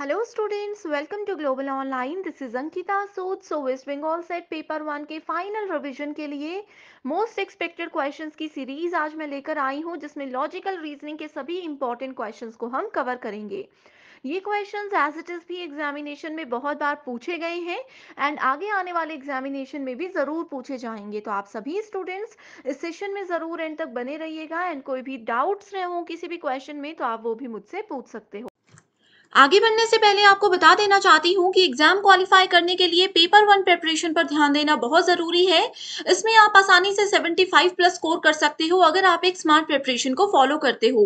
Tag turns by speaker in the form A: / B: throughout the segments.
A: Hello students welcome to global online this is Ankita Sood so West Bengal SET paper one के final revision के लिए most expected questions की series आज मैं लेकर आई हूं जिसमें लॉजिकल रीजनिंग के सभी इंपॉर्टेंट क्वेश्चंस को हम कवर करेंगे ये क्वेश्चंस एज इट इज भी एग्जामिनेशन में बहुत बार पूछे गए हैं एंड आगे आने वाले एग्जामिनेशन में भी जरूर पूछे जाएंगे तो आप सभी स्टूडेंट्स इस सेशन में जरूर एंड तक बने रहिएगा एंड कोई भी डाउट्स रहे हो किसी भी क्वेश्चन में तो आप वो भी मुझसे पूछ सकते हो आगे बढ़ने से पहले आपको बता देना चाहती हूँ कि एग्जाम क्वालिफाई करने के लिए पेपर वन प्रिपरेशन पर ध्यान देना बहुत जरूरी है इसमें आप आसानी से 75 प्लस स्कोर कर सकते हो अगर आप एक स्मार्ट प्रिपरेशन को फॉलो करते हो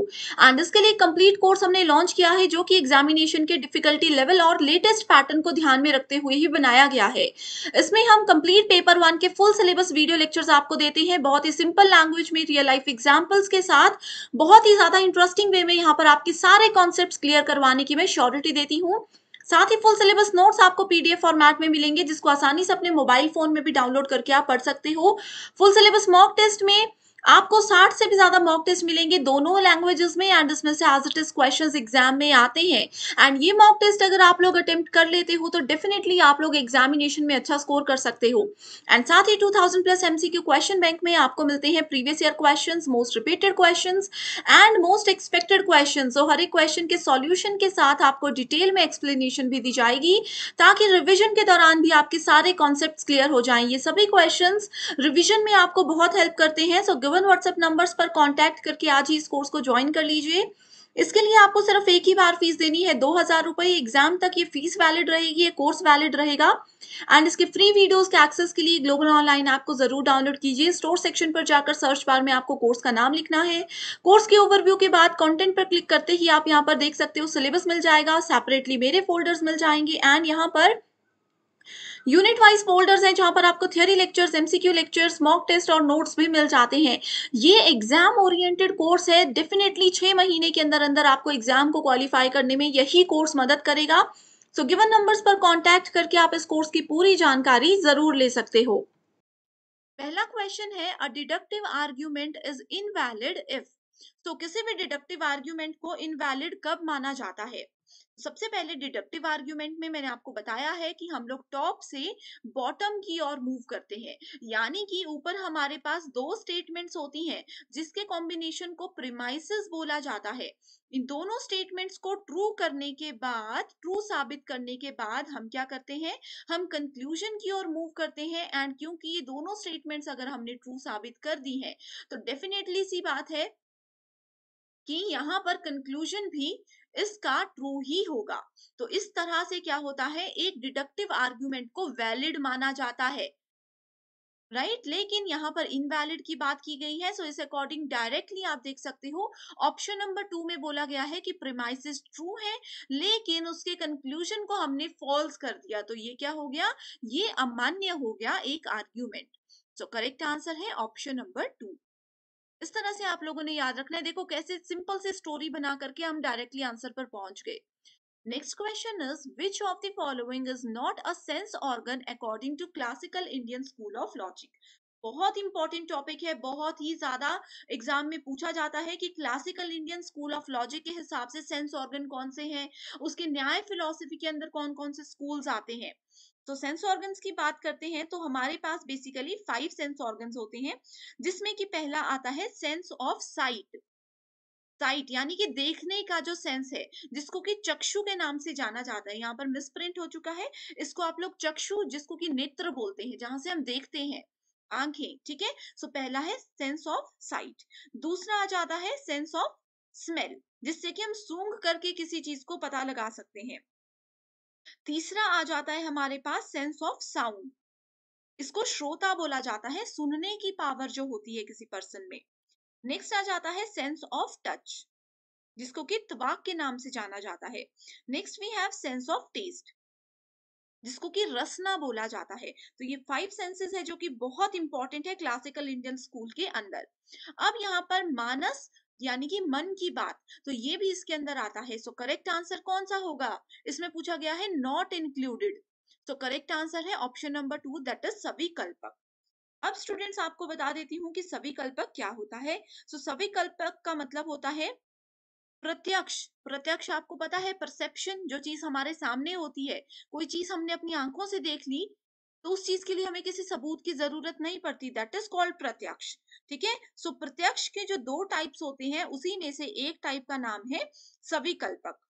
A: एंड इसके लिए कंप्लीट कोर्स हमने लॉन्च किया है जो कि एग्जामिनेशन के डिफिकल्टी लेवल और लेटेस्ट पैटर्न को ध्यान में रखते हुए ही बनाया गया है इसमें हम कम्प्लीट पेपर वन के फुल सिलेबस वीडियो लेक्चर्स आपको देते हैं बहुत ही सिंपल लैंग्वेज में रियल लाइफ एग्जाम्पल्स के साथ बहुत ही ज्यादा इंटरेस्टिंग वे में यहाँ पर आपके सारे कॉन्सेप्ट क्लियर करवाने की मैं श्योरिटी देती हूँ साथ ही फुल सिलेबस नोट्स आपको पीडीएफ फॉर्मेट में मिलेंगे जिसको आसानी से अपने मोबाइल फोन में भी डाउनलोड करके आप पढ़ सकते हो फुल सिलेबस मॉक टेस्ट में आपको 60 से भी ज्यादा मॉक टेस्ट मिलेंगे दोनों लैंग्वेजेस में एंड इसमें से as it is question exam में आते हैं एंड ये मॉक टेस्ट अगर आप लोग अटेम्प्ट कर लेते हो तो डेफिनेटली आप लोग एग्जामिनेशन में अच्छा स्कोर कर सकते हो एंड साथ ही 2000 प्लस एमसीक्यू क्वेश्चन बैंक में आपको मिलते हैं previous year question most repeated question and most expected question so हर एक क्वेश्चन के सोल्यूशन के साथ आपको डिटेल में एक्सप्लेनेशन भी दी जाएगी ताकि रिविजन के दौरान भी आपके सारे कॉन्सेप्ट क्लियर हो जाए ये सभी क्वेश्चन रिविजन में आपको बहुत हेल्प करते हैं so so, given WhatsApp numbers पर कॉन्टैक्ट करके आज ही इस कोर्स को ज्वाइन कर लीजिए इसके लिए आपको सिर्फ एक ही बार फीस देनी है दो हजार रुपए एग्जाम तक ये फीस वैलिड रहेगी ये कोर्स वैलिड रहेगा एंड इसके फ्री वीडियोस के एक्सेस के लिए ग्लोबल ऑनलाइन ऐप को जरूर डाउनलोड कीजिए स्टोर सेक्शन पर जाकर सर्च बार में आपको कोर्स का नाम लिखना है कोर्स के ओवरव्यू के बाद कंटेंट पर क्लिक करते ही आप यहाँ पर देख सकते हो सिलेबस मिल जाएगा सेपरेटली मेरे फोल्डर्स मिल जाएंगे एंड यहाँ पर यूनिट वाइज फोल्डर्स हैं जहां पर आपको theory lectures MCQ lectures mock test और नोट्स भी मिल जाते हैं ये एग्जाम ओरिएंटेड कोर्स है डेफिनेटली छह महीने के अंदर अंदर आपको एग्जाम को क्वालिफाई करने में यही कोर्स मदद करेगा सो गिवन नंबर्स पर कांटेक्ट करके आप इस कोर्स की पूरी जानकारी जरूर ले सकते हो पहला क्वेश्चन है a deductive argument is invalid if तो किसी भी डिडक्टिव आर्ग्यूमेंट को इनवैलिड कब माना जाता है सबसे पहले डिडक्टिव आर्ग्यूमेंट में मैंने आपको बताया है कि हम लोग टॉप से बॉटम की ओर मूव करते हैं यानी कि ऊपर हमारे पास दो स्टेटमेंट्स होती हैं जिसके कॉम्बिनेशन को प्रिमाइसिस बोला जाता है इन दोनों स्टेटमेंट्स को ट्रू करने के बाद ट्रू साबित करने के बाद हम क्या करते हैं हम कंक्लूजन की ओर मूव करते हैं एंड क्योंकि ये दोनों स्टेटमेंट्स अगर हमने ट्रू साबित कर दी हैं तो डेफिनेटली सी बात है कि यहाँ पर कंक्लूजन भी इसका ट्रू ही होगा तो इस तरह से क्या होता है एक डिडक्टिव आर्ग्यूमेंट को वैलिड माना जाता है राइट right? लेकिन यहाँ पर इनवैलिड की बात की गई है सो इस अकॉर्डिंग डायरेक्टली आप देख सकते हो ऑप्शन नंबर टू में बोला गया है कि प्रिमाइसिस ट्रू है लेकिन उसके कंक्लूजन को हमने फॉल्स कर दिया तो ये क्या हो गया ये अमान्य हो गया एक आर्ग्यूमेंट सो करेक्ट आंसर है ऑप्शन नंबर टू इस तरह से आप लोगों ने याद रखना है देखो कैसे सिंपल से स्टोरी बना करके हम डायरेक्टली आंसर पर पहुंच गए next question is which of the following is not a sense organ according to classical Indian school of logic बहुत इंपॉर्टेंट टॉपिक है बहुत ही ज्यादा एग्जाम में पूछा जाता है कि classical Indian school of logic के हिसाब से सेंस ऑर्गन कौन से हैं उसके न्याय फिलोसफी के अंदर कौन कौन से स्कूल्स आते हैं तो सेंस ऑर्गन्स की बात करते हैं तो हमारे पास बेसिकली फाइव सेंस ऑर्गन्स होते हैं जिसमें कि पहला आता है सेंस ऑफ साइट साइट यानी कि देखने का जो सेंस है जिसको कि चक्षु के नाम से जाना जाता है यहाँ पर मिसप्रिंट हो चुका है इसको आप लोग चक्षु जिसको कि नेत्र बोलते हैं जहां से हम देखते हैं आंखें ठीक है सो पहला है सेंस ऑफ साइट दूसरा आ जाता है सेंस ऑफ स्मेल जिससे कि हम सूंघ करके किसी चीज को पता लगा सकते हैं तीसरा आ जाता है हमारे पास सेंस ऑफ साउंड इसको श्रोता बोला जाता है सुनने की पावर जो होती है किसी पर्सन में नेक्स्ट आ जाता है सेंस ऑफ टच जिसको कि तवाक के नाम से जाना जाता है next we have sense of taste जिसको कि रसना बोला जाता है तो ये फाइव सेंसेस है जो कि बहुत इंपॉर्टेंट है क्लासिकल इंडियन स्कूल के अंदर अब यहाँ पर मानस यानी कि मन की बात तो ये भी इसके अंदर आता है सो करेक्ट आंसर कौन सा होगा इसमें पूछा गया है नॉट इंक्लूडेड तो करेक्ट आंसर है option number two that is सभी कल्पक अब स्टूडेंट्स आपको बता देती हूँ कि सभी कल्पक क्या होता है सो so, सभी कल्पक का मतलब होता है प्रत्यक्ष प्रत्यक्ष आपको पता है परसेप्शन जो चीज हमारे सामने होती है कोई चीज हमने अपनी आंखों से देख ली तो उस चीज के लिए हमें किसी सबूत की जरूरत नहीं पड़ती दैट इज कॉल्ड प्रत्यक्ष ठीक है सो प्रत्यक्ष के जो दो टाइप्स होते हैं उसी में से एक टाइप का नाम है सविकल्पक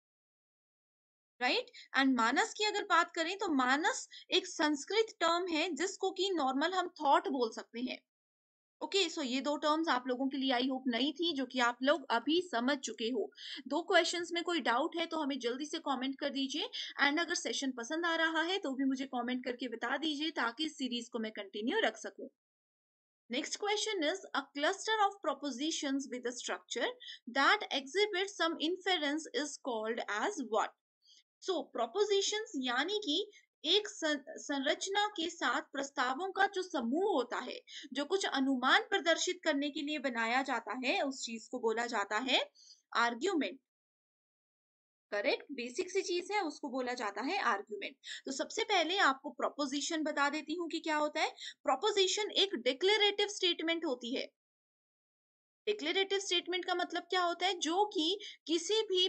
A: राइट एंड मानस की अगर बात करें तो मानस एक संस्कृत टर्म है जिसको कि नॉर्मल हम थॉट बोल सकते हैं ओके okay, सो so ये दो टर्म्स आप लोगों के लिए आई होप नई थी जो कि आप लोग अभी समझ चुके हो दो क्वेश्चंस में कोई डाउट है तो हमें जल्दी से कमेंट कर दीजिए एंड अगर सेशन पसंद आ रहा है तो भी मुझे कमेंट करके बता दीजिए ताकि इस सीरीज को मैं कंटिन्यू रख सकूं next question is a cluster of proposition with structure that exhibit some some is called as as so proposition यानी कि एक संरचना के साथ प्रस्तावों का जो समूह होता है जो कुछ अनुमान प्रदर्शित करने के लिए बनाया जाता है उस चीज को बोला जाता है आर्ग्यूमेंट करेक्ट बेसिक सी चीज है उसको बोला जाता है आर्ग्यूमेंट तो सबसे पहले आपको प्रोपोजिशन बता देती हूँ कि क्या होता है प्रोपोजिशन एक डिक्लेरेटिव स्टेटमेंट होती है डिक्लेरेटिव स्टेटमेंट का मतलब क्या होता है जो कि किसी भी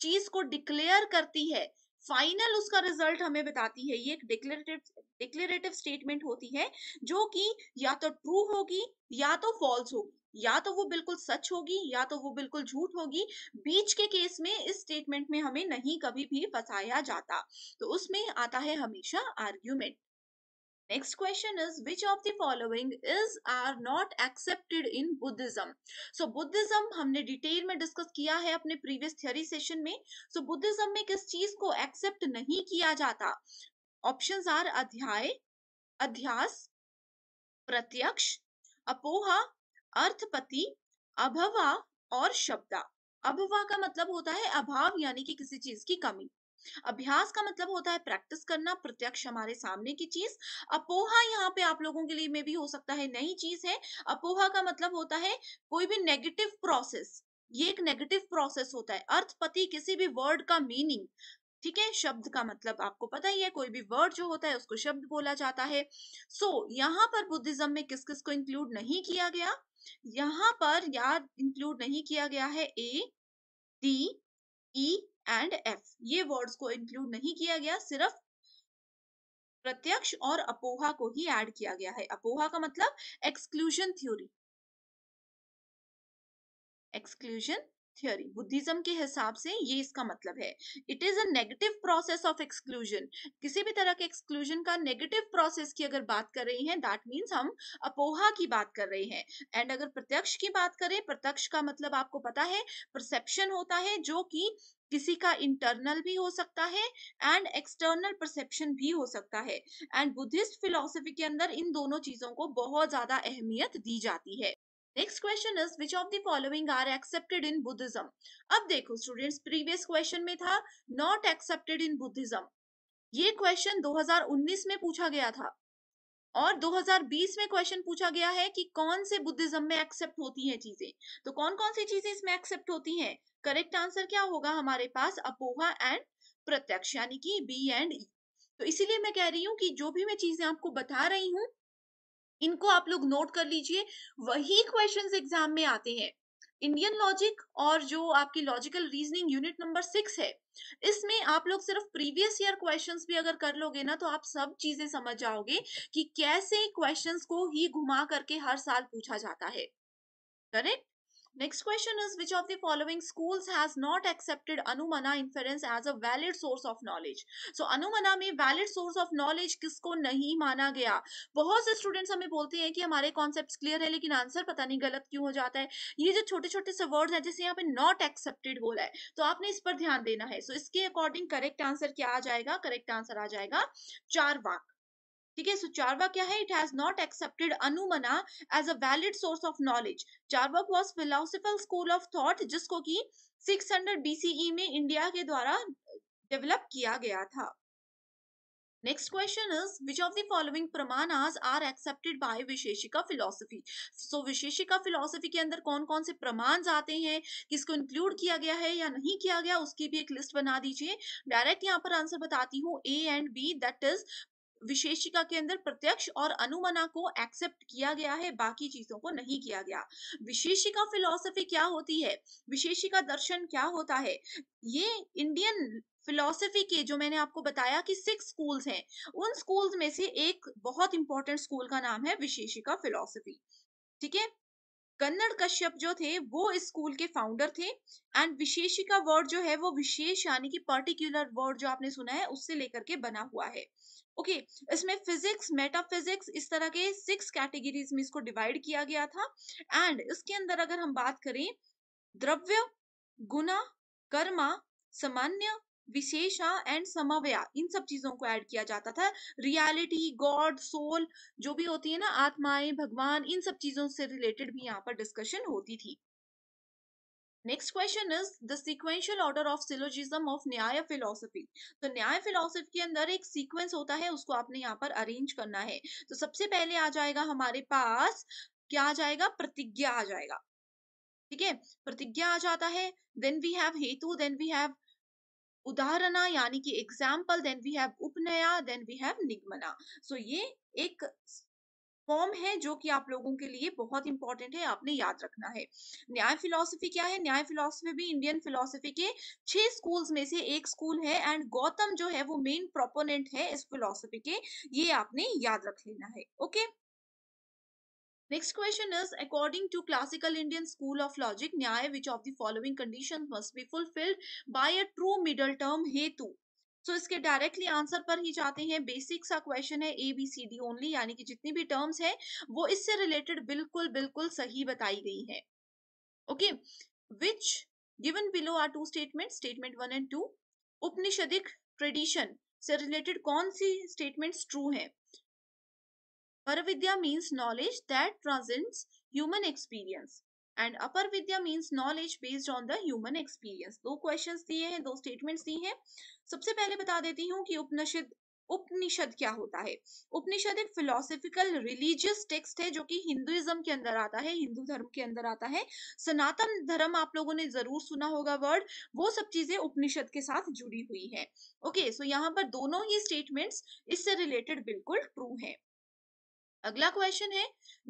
A: चीज को डिक्लेयर करती है फाइनल उसका रिजल्ट हमें बताती है ये एक डिक्लेरेटिव डिक्लेरेटिव स्टेटमेंट होती है जो कि या तो ट्रू होगी या तो फॉल्स होगी या तो वो बिल्कुल सच होगी या तो वो बिल्कुल झूठ होगी बीच के केस में इस स्टेटमेंट में हमें नहीं कभी भी फंसाया जाता तो उसमें आता है हमेशा argument Next question is which of the following is are not accepted in Buddhism? So Buddhism हमने डिटेल में डिस्कस किया है अपने प्रीवियस थियोरी सेशन में सो so, बुद्धिज्म में किस चीज को एक्सेप्ट नहीं किया जाता ऑप्शंस आर अध्याय अध्यास प्रत्यक्ष अपोहा अर्थपति अभवा और शब्दा अभवा का मतलब होता है अभाव यानी कि किसी चीज की कमी अभ्यास का मतलब होता है प्रैक्टिस करना प्रत्यक्ष हमारे सामने की चीज अपोहा यहाँ पे आप लोगों के लिए में भी हो सकता है नई चीज है अपोहा का मतलब होता है कोई भी नेगेटिव प्रोसेस ये एक नेगेटिव प्रोसेस होता है अर्थपति किसी भी वर्ड का मीनिंग ठीक है शब्द का मतलब आपको पता ही है कोई भी वर्ड जो होता है उसको शब्द बोला जाता है सो so, यहाँ पर बुद्धिज्म में किस किस को इंक्लूड नहीं किया गया यहाँ पर याद इंक्लूड नहीं किया गया है A T E and F ये वर्ड्स को इंक्लूड नहीं किया गया सिर्फ प्रत्यक्ष और अपोहा को ही ऐड किया गया है अपोहा का मतलब exclusion theory exclusion theory Buddhism के हिसाब से ये इसका मतलब है it is a negative process of exclusion किसी भी तरह के एक्सक्लूजन का नेगेटिव प्रोसेस की अगर बात कर रही हैं दैट मीन्स हम अपोहा की बात कर रहे हैं एंड अगर प्रत्यक्ष की बात करें प्रत्यक्ष का मतलब आपको पता है परसेप्शन होता है जो कि किसी का इंटरनल भी हो सकता है एंड एक्सटर्नल परसेप्शन भी हो सकता है एंड बुद्धिस्ट फिलोसफी के अंदर इन दोनों चीजों को बहुत ज्यादा अहमियत दी जाती है next question is which of the following are accepted in Buddhism अब देखो स्टूडेंट्स प्रीवियस क्वेश्चन में था नॉट एक्सेप्टेड इन बुद्धिज्म ये क्वेश्चन 2019 में पूछा गया था और 2020 में क्वेश्चन पूछा गया है कि कौन से बुद्धिज्म में एक्सेप्ट होती हैं चीजें तो कौन कौन सी चीजें इसमें एक्सेप्ट होती हैं करेक्ट आंसर क्या होगा हमारे पास अपोहा एंड प्रत्यक्ष यानी कि बी एंड ई तो इसीलिए मैं कह रही हूँ कि जो भी मैं चीजें आपको बता रही हूँ इनको आप लोग नोट कर लीजिए वही क्वेश्चन एग्जाम में आते हैं इंडियन लॉजिक और जो आपकी logical reasoning unit number six है इसमें आप लोग सिर्फ प्रीवियस ईयर क्वेश्चंस भी अगर कर लोगे ना तो आप सब चीजें समझ जाओगे कि कैसे क्वेश्चंस को ही घुमा करके हर साल पूछा जाता है correct Next question is which of the following schools has not accepted anumana inference as a valid source of knowledge? So अनुमना में valid source of knowledge किसको नहीं माना गया बहुत से स्टूडेंट्स हमें बोलते हैं कि हमारे कॉन्सेप्ट क्लियर है लेकिन आंसर पता नहीं गलत क्यों हो जाता है ये जो छोटे छोटे से वर्ड हैं जैसे यहाँ पे नॉट एक्सेप्टेड हो रहा है तो आपने इस पर ध्यान देना है सो so, इसके अकॉर्डिंग करेक्ट आंसर क्या आ जाएगा करेक्ट आंसर आ जाएगा चार वाक ठीक है सो चारवा क्या है it has not accepted anumana as a valid source of knowledge Charvaka was philosophical school of thought जिसको कि 600 बीसीई e में इंडिया के द्वारा डेवलप किया गया था next question is which of the following pramanas are accepted by Vaisheshika philosophy? So Vaisheshika philosophy के अंदर कौन कौन से प्रमाण आते हैं किसको इंक्लूड किया गया है या नहीं किया गया उसकी भी एक लिस्ट बना दीजिए डायरेक्ट यहाँ पर आंसर बताती हूँ A and B that is Vaisheshika के अंदर प्रत्यक्ष और अनुमना को एक्सेप्ट किया गया है बाकी चीजों को नहीं किया गया विशेषिका फिलोसफी क्या होती है विशेषिका दर्शन क्या होता है ये इंडियन फिलोसफी के जो मैंने आपको बताया कि सिक्स स्कूल्स हैं उन स्कूल्स में से एक बहुत इंपॉर्टेंट स्कूल का नाम है विशेषिका फिलोसफी ठीक है कन्नड़ कश्यप जो थे वो इस स्कूल के फाउंडर थे एंड विशेषिका वर्ड जो है वो विशेष यानी कि पर्टिकुलर वर्ड जो आपने सुना है उससे लेकर के बना हुआ है ओके okay, इसमें फिजिक्स मेटाफिजिक्स इस तरह के सिक्स कैटेगरीज में इसको डिवाइड किया गया था एंड इसके अंदर अगर हम बात करें द्रव्य गुना कर्मा सामान्य विशेषा एंड समवया इन सब चीजों को ऐड किया जाता था रियलिटी गॉड सोल जो भी होती है ना आत्माएं भगवान इन सब चीजों से रिलेटेड भी यहाँ पर डिस्कशन होती थी next question is the sequential order of syllogism of Nyaya philosophy तो न्याय फिलोसफी के अंदर एक सीक्वेंस होता है उसको आपने यहाँ पर अरेंज करना है तो सबसे पहले आ जाएगा हमारे पास क्या आ जाएगा प्रतिज्ञा आ जाएगा ठीक है प्रतिज्ञा आ जाता है then we have hetu then we have udaharana यानी कि example then we have upanaya then we have nigamana so ये एक फॉर्म है जो कि आप लोगों के लिए बहुत इंपॉर्टेंट है आपने याद रखना है न्याय फिलोसफी क्या है न्याय फिलोसफी भी इंडियन फिलोसफी के छह स्कूल्स में से एक स्कूल है एंड गौतम जो है वो मेन प्रोपोनेंट है इस फिलोसफी के ये आपने याद रख लेना है okay okay? Next question is according to classical Indian school of logic Nyaya which of the following condition must be fulfilled by a true middle term hetu so so, इसके डायरेक्टली आंसर पर ही जाते हैं बेसिक सा क्वेश्चन है A B C D only यानी कि जितनी भी टर्म्स हैं वो इससे रिलेटेड बिल्कुल बिल्कुल सही बताई गई है okay which given below are two statement statement one and two Upanishadic tradition से रिलेटेड कौन सी स्टेटमेंट्स ट्रू हैं Paravidya means knowledge that transcends human experience. And upper vidya means knowledge based on the human experience. दो questions दिए हैं दो statements दिए हैं सबसे पहले बता देती हूँ कि उपनिषद उपनिषद क्या होता है उपनिषद एक फिलोसफिकल रिलीजियस टेक्स्ट है जो कि हिंदुइज्म के अंदर आता है हिंदू धर्म के अंदर आता है सनातन धर्म आप लोगों ने जरूर सुना होगा वर्ड वो सब चीजें उपनिषद के साथ जुड़ी हुई है ओके सो यहाँ पर दोनों ही स्टेटमेंट्स इससे रिलेटेड बिल्कुल ट्रू है अगला क्वेश्चन है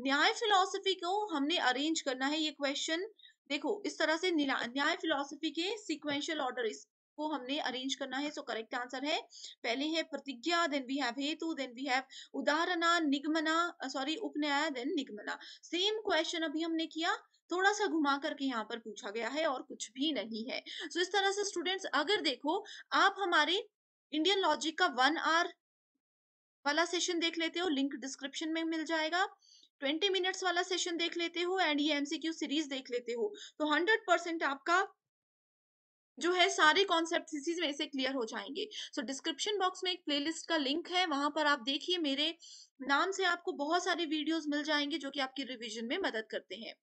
A: न्याय फिलोसफी को हमने अरेंज करना है ये क्वेश्चन देखो इस तरह से न्याय फिलोसफी के सिक्वेंशियल ऑर्डर को हमने अरेंज करना है सो करेक्ट आंसर है पहले है प्रतिज्ञा then we have hetu then we have udaharana nigamana sorry upanaya then nigamana same question अभी हमने किया थोड़ा सा घुमा करके यहाँ पर पूछा गया है और कुछ भी नहीं है सो so, इस तरह से स्टूडेंट्स अगर देखो आप हमारे इंडियन लॉजिक का वन आर वाला सेशन देख लेते हो लिंक डिस्क्रिप्शन में मिल जाएगा 20 मिनट्स वाला सेशन देख लेते हो एंड ये एमसीक्यू सीरीज देख लेते हो तो 100 परसेंट आपका जो है सारे कॉन्सेप्ट इसी में से क्लियर हो जाएंगे सो डिस्क्रिप्शन बॉक्स में एक प्लेलिस्ट का लिंक है वहां पर आप देखिए मेरे नाम से आपको बहुत सारे वीडियोस मिल जाएंगे जो कि आपकी रिवीजन में मदद करते हैं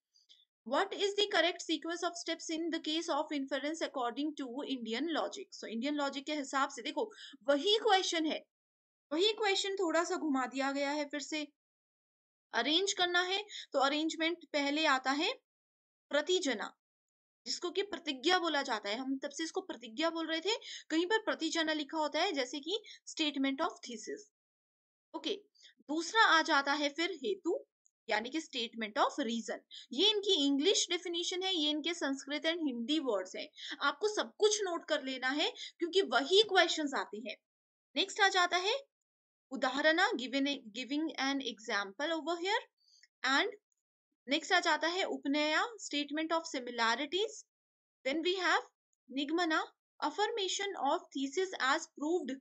A: what is the correct sequence of steps in the case of inference according to indian logic so indian logic के हिसाब से देखो वही क्वेश्चन है वही क्वेश्चन थोड़ा सा घुमा दिया गया है फिर से अरेंज करना है तो अरेंजमेंट पहले आता है प्रतिजना जिसको कि प्रतिज्ञा बोला जाता है हम तब से इसको प्रतिज्ञा बोल रहे थे कहीं पर प्रतिजना लिखा होता है जैसे कि स्टेटमेंट ऑफ थीसिस ओके दूसरा आ जाता है फिर हेतु यानी कि स्टेटमेंट ऑफ रीजन ये इनकी इंग्लिश डेफिनेशन है ये इनके संस्कृत एंड हिंदी वर्ड्स हैं आपको सब कुछ नोट कर लेना है क्योंकि वही क्वेश्चंस आते हैं नेक्स्ट आ जाता है उदाहरण giving an example over here and next आ जाता है upanaya statement of similarities then we have nigamana affirmation of thesis as proved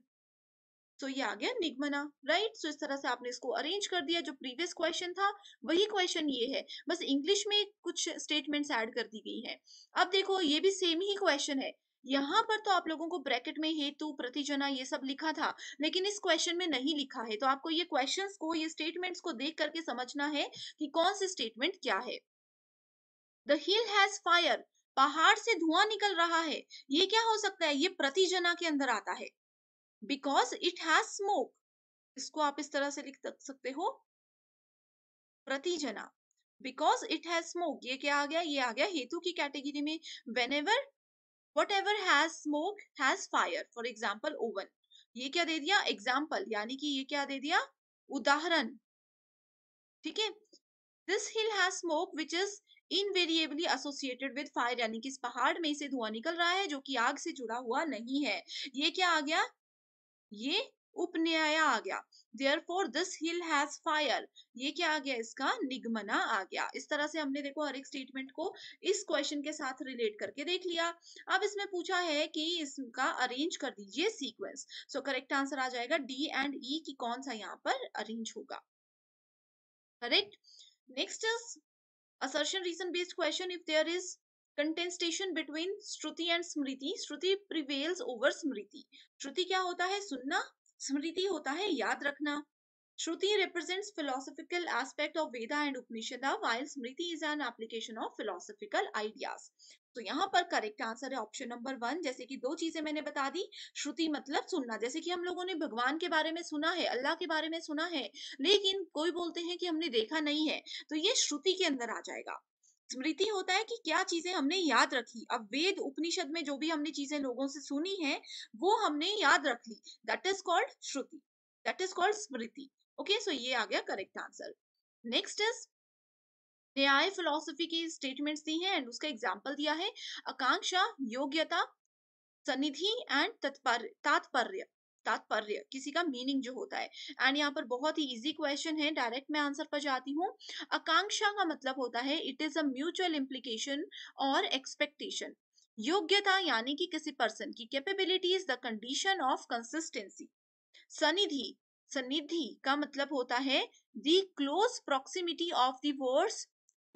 A: so ये आ गया निगमना राइट right? सो so इस तरह से आपने इसको अरेंज कर दिया जो प्रीवियस क्वेश्चन था वही क्वेश्चन ये है बस इंग्लिश में कुछ स्टेटमेंट्स ऐड कर दी गई है अब देखो ये भी सेम ही क्वेश्चन है यहाँ पर तो आप लोगों को ब्रैकेट में हेतु प्रतिजना ये सब लिखा था लेकिन इस क्वेश्चन में नहीं लिखा है तो आपको ये क्वेश्चंस को ये स्टेटमेंट्स को देख करके समझना है कि कौन सी स्टेटमेंट क्या है द हिल हैज फायर पहाड़ से धुआं निकल रहा है ये क्या हो सकता है ये प्रतिजना के अंदर आता है बिकॉज इट हैज स्मोक इसको आप इस तरह से लिख सकते हो प्रतिजना बिकॉज इट हैज स्मोक ये क्या आ गया ये आ गया हेतु की कैटेगरी में whenever whatever has smoke has fire for example oven ये क्या दे दिया एग्जाम्पल यानी कि ये क्या दे दिया उदाहरण ठीक है this hill has smoke which is invariably associated with fire यानी कि इस पहाड़ में से धुआं निकल रहा है जो कि आग से जुड़ा हुआ नहीं है ये क्या आ गया ये उपन्याय आ गया therefore this hill has fire ये क्या आ गया इसका निगमना आ गया इस तरह से हमने देखो हर एक स्टेटमेंट को इस क्वेश्चन के साथ रिलेट करके देख लिया अब इसमें पूछा है कि इसका अरेंज कर दीजिए सीक्वेंस सो करेक्ट आंसर आ जाएगा डी एंड ई की कौन सा यहाँ पर अरेंज होगा correct next is assertion reason based question if there is contestation between Shruti and Smriti Shruti prevails over Smriti श्रुति क्या होता है सुनना स्मृति होता है याद रखना Shruti represents philosophical aspect of Veda and Upanishad while Smriti is an application of philosophical ideas. तो यहाँ पर करेक्ट आंसर है ऑप्शन नंबर वन जैसे कि दो चीजें मैंने बता दी श्रुति मतलब सुनना जैसे कि हम लोगों ने भगवान के बारे में सुना है अल्लाह के बारे में सुना है लेकिन कोई बोलते हैं कि हमने देखा नहीं है तो ये श्रुति के अंदर आ जाएगा स्मृति होता है कि क्या चीजें हमने याद रखी अब वेद उपनिषद में जो भी हमने चीजें लोगों से सुनी है वो हमने याद रख ली that is called Shruti that is called Smriti okay so ये आ गया correct answer next is Nyaya philosophy की स्टेटमेंट्स दी हैं एंड उसका एग्जाम्पल दिया है आकांक्षा योग्यता सनिधि एंड तत्पर तात्पर्य तात्पर्य किसी का मीनिंग जो होता है एंड यहाँ पर बहुत ही इजी क्वेश्चन है डायरेक्ट मैं आंसर पर जाती हूँ आकांक्षा का मतलब होता है it is a mutual implication और एक्सपेक्टेशन योग्यता यानी कि किसी पर्सन की capability is the condition of consistency सनिधि सनिधि का मतलब होता है the close proximity of the words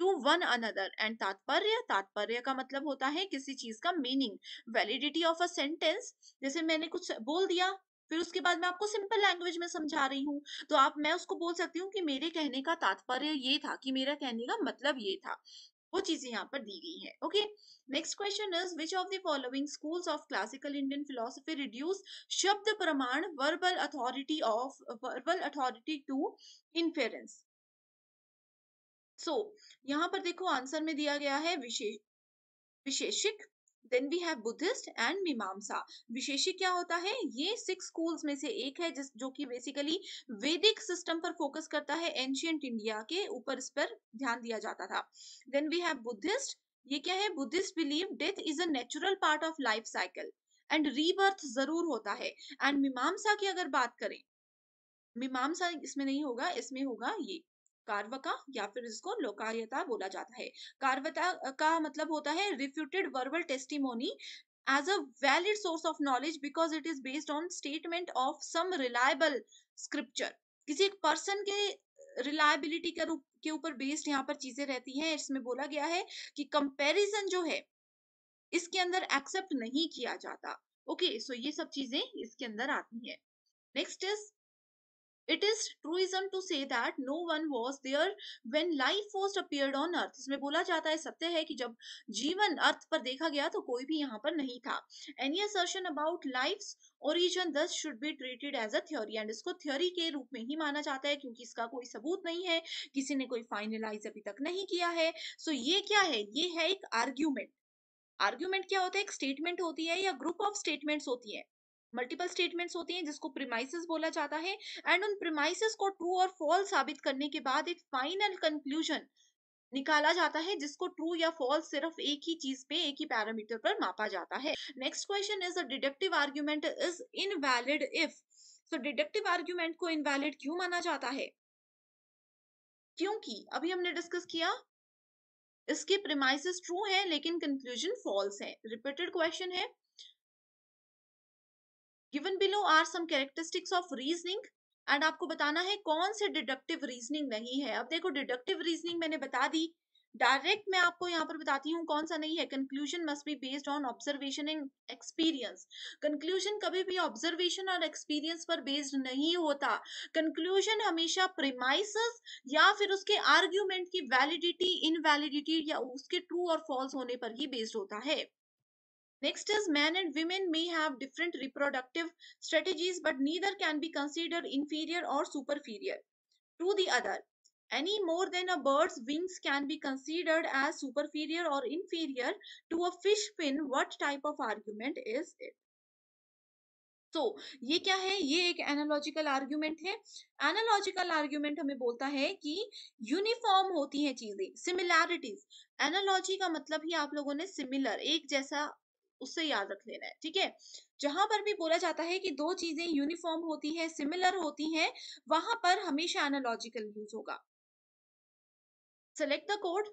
A: to one another and तात्पर्य तात्पर्य का मतलब होता है किसी चीज का meaning validity of a sentence जैसे मैंने कुछ बोल दिया फिर उसके बाद मैं आपको सिंपल लैंग्वेज में समझा रही हूँ तो आप मैं उसको बोल सकती हूँ कि मेरे कहने का तात्पर्य ये था कि मेरा कहने का मतलब ये था वो चीजें यहाँ पर दी गई है okay next question is which of the following schools of classical Indian philosophy reduce shabda pramana verbal authority of verbal authority to inference so यहाँ पर देखो आंसर में दिया गया है विशेष Vaisheshika then we have Buddhist and Mimamsa विशेषी क्या होता है ये सिक्स स्कूल्स में से एक है जिस जो कि बेसिकली वैदिक सिस्टम पर फोकस करता है एंशियंट इंडिया के ऊपर इस पर ध्यान दिया जाता था देन वी हैव बुद्धिस्ट ये क्या है Buddhist believe death is a natural part of life cycle and rebirth जरूर होता है एंड मीमांसा की अगर बात करें मीमांसा इसमें नहीं होगा इसमें होगा ये कार्वका या फिर इसको लोकार्यता बोला जाता है कार्वता का मतलब होता है refuted verbal testimony as a valid source of knowledge because it is based on statement of some reliable scripture किसी एक पर्सन के रिलायबिलिटी के रूप के ऊपर बेस्ड यहाँ पर चीजें रहती हैं इसमें बोला गया है कि कंपैरिजन जो है इसके अंदर एक्सेप्ट नहीं किया जाता ओके okay, सो so ये सब चीजें इसके अंदर आती हैं next is it is truism to say that no one was there when life first appeared on earth इसमें बोला जाता है सत्य है कि जब जीवन अर्थ पर देखा गया तो कोई भी यहाँ पर नहीं था any assertion about life origin thus should be treated as a theory and इसको थ्योरी के रूप में ही माना जाता है क्योंकि इसका कोई सबूत नहीं है किसी ने कोई फाइनलाइज अभी तक नहीं किया है सो so ये क्या है ये है एक आर्ग्यूमेंट आर्ग्यूमेंट क्या होता है एक स्टेटमेंट होती है या ग्रुप ऑफ स्टेटमेंट्स होती है मल्टीपल स्टेटमेंट्स होती हैं जिसको प्रिमाइसिस बोला जाता है एंड उन प्रिमाइसिस को ट्रू और फॉल्स साबित करने के बाद एक फाइनल कंक्लूजन निकाला जाता है जिसको ट्रू या फॉल्स सिर्फ एक ही चीज पे एक ही पैरामीटर पर मापा जाता है next question is a deductive argument is invalid if so deductive argument को इनवैलिड क्यों माना जाता है क्योंकि अभी हमने डिस्कस किया इसके प्रिमाइसिस ट्रू है लेकिन कंक्लूजन फॉल्स है रिपीटेड क्वेश्चन है given below are some characteristics of reasoning and आपको बताना है कौन से डिडक्टिव रीजनिंग नहीं है अब देखो डिडक्टिव रीजनिंग मैंने बता दी डायरेक्ट मैं आपको यहाँ पर बताती हूँ कौन सा नहीं है conclusion must be based on observation and experience conclusion कभी भी ऑब्जर्वेशन और एक्सपीरियंस पर बेस्ड नहीं होता कंक्लूजन हमेशा प्रिमाइस या फिर उसके आर्ग्यूमेंट की वैलिडिटी इनवैलिडिटी या उसके ट्रू और फॉल्स होने पर ही बेस्ड होता है Next is men and women may have different reproductive strategies but neither can be considered inferior or superior to the other. Any more than a bird's wings can be considered as superior or inferior to a fish fin. What type of argument is it? So so, ये क्या है ये एक analogical argument है analogical argument हमें बोलता है कि यूनिफॉर्म होती हैं चीजें सिमिलैरिटीज एनालॉजी का मतलब ही आप लोगों ने सिमिलर एक जैसा उससे याद रख लेना है ठीक है जहां पर भी बोला जाता है कि दो चीजें यूनिफॉर्म होती है सिमिलर होती हैं वहां पर हमेशा एनोलॉजिकल यूज होगा select the code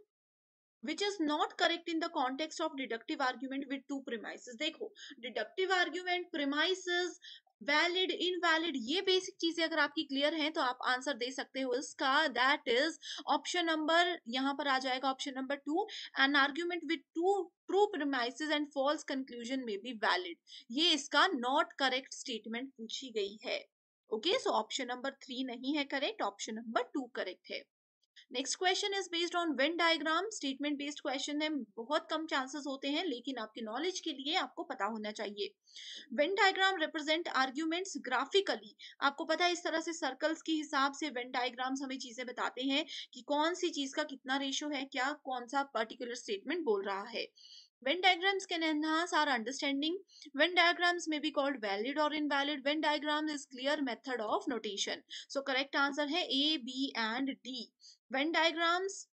A: which is not correct in the context of deductive argument with two premises देखो deductive argument premises valid invalid ये बेसिक चीजें अगर आपकी क्लियर हैं तो आप आंसर दे सकते हो इसका दैट इज ऑप्शन नंबर यहाँ पर आ जाएगा option number two an argument with two true premises and false conclusion may be valid ये इसका नॉट करेक्ट स्टेटमेंट पूछी गई है okay so option number three नहीं है correct option number two correct है next question is based on Venn diagram statement based question है बहुत कम चांसेस होते हैं लेकिन आपके नॉलेज के लिए आपको पता होना चाहिए Venn diagram represent arguments graphically आपको पता है इस तरह से सर्कल्स के हिसाब से वेन डायग्राम्स हमें चीजें बताते हैं कि कौन सी चीज का कितना रेशियो है क्या कौन सा पर्टिकुलर स्टेटमेंट बोल रहा है Venn diagrams can enhance our understanding. Venn diagrams may be called valid or invalid. Venn diagram is clear method of notation. So correct answer है A, B and D. Venn diagrams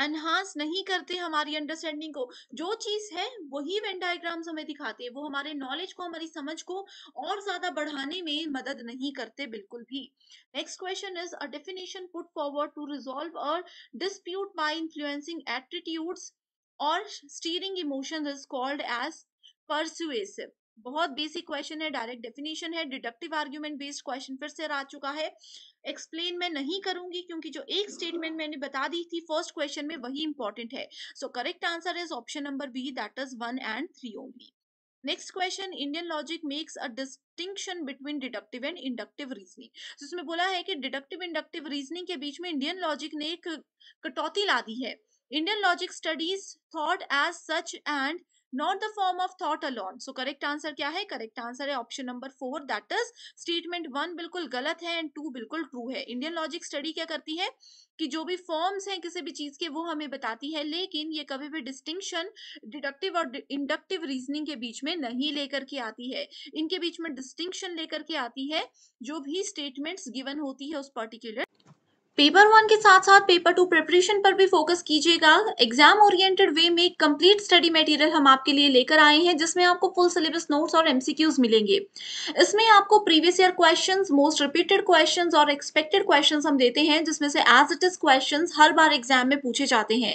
A: enhance नहीं करते हमारी understanding को जो चीज है वही Venn diagrams हमें दिखाते हैं वो हमारे नॉलेज को हमारी समझ को और ज्यादा बढ़ाने में मदद नहीं करते बिल्कुल भी next question is a definition put forward to resolve a dispute by influencing attitudes और stirring emotion is called as persuasive बहुत बेसिक क्वेश्चन है डायरेक्ट डेफिनेशन है डिडक्टिव आर्ग्यूमेंट बेस्ड क्वेश्चन फिर से आ चुका है एक्सप्लेन मैं नहीं करूंगी क्योंकि जो एक स्टेटमेंट मैंने बता दी थी फर्स्ट क्वेश्चन में वही इंपॉर्टेंट है so correct answer is option number B that is one and three only next question Indian logic makes a distinction between deductive and inductive reasoning जिसमें बोला है कि डिडक्टिव इंडक्टिव रीजनिंग के बीच में इंडियन लॉजिक ने एक कटौती ला दी है Indian logic studies thought as such and not the form of thought alone. So correct answer क्या है करेक्ट आंसर है option number four that is statement one बिल्कुल गलत है एंड टू बिल्कुल ट्रू है इंडियन लॉजिक स्टडी क्या करती है कि जो भी फॉर्म्स हैं किसी भी चीज के वो हमें बताती है लेकिन ये कभी भी डिस्टिंक्शन डिडक्टिव और इंडक्टिव रीजनिंग के बीच में नहीं लेकर के आती है इनके बीच में डिस्टिंक्शन लेकर के आती है जो भी स्टेटमेंट्स गिवन होती है उस पर्टिकुलर पेपर वन के साथ साथ पेपर टू प्रिपरेशन पर भी फोकस कीजिएगा एग्जाम ओरिएंटेड वे में कंप्लीट स्टडी मटेरियल हम आपके लिए लेकर आए हैं जिसमें आपको फुल सिलेबस नोट्स और एमसीक्यूज मिलेंगे इसमें आपको previous year questions most repeated questions और एक्सपेक्टेड क्वेश्चंस हम देते हैं जिसमें से एज इट इज क्वेश्चन हर बार एग्जाम में पूछे जाते हैं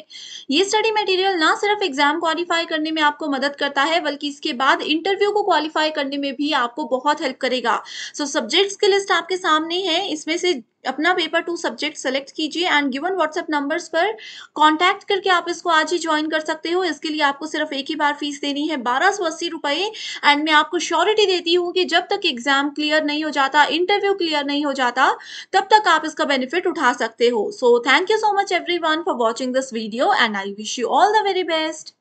A: ये स्टडी मेटीरियल ना सिर्फ एग्जाम क्वालिफाई करने में आपको मदद करता है बल्कि इसके बाद इंटरव्यू को क्वालिफाई करने में भी आपको बहुत हेल्प करेगा सो सब्जेक्ट्स की लिस्ट आपके सामने है इसमें से अपना पेपर टू सब्जेक्ट सेलेक्ट कीजिए एंड गिवन व्हाट्सएप नंबर्स पर कांटेक्ट करके आप इसको आज ही ज्वाइन कर सकते हो इसके लिए आपको सिर्फ एक ही बार फीस देनी है बारह सौ अस्सी रुपये एंड मैं आपको श्योरिटी देती हूँ कि जब तक एग्जाम क्लियर नहीं हो जाता इंटरव्यू क्लियर नहीं हो जाता तब तक आप इसका बेनिफिट उठा सकते हो so thank you so much every for watching this video and I wish you all the very best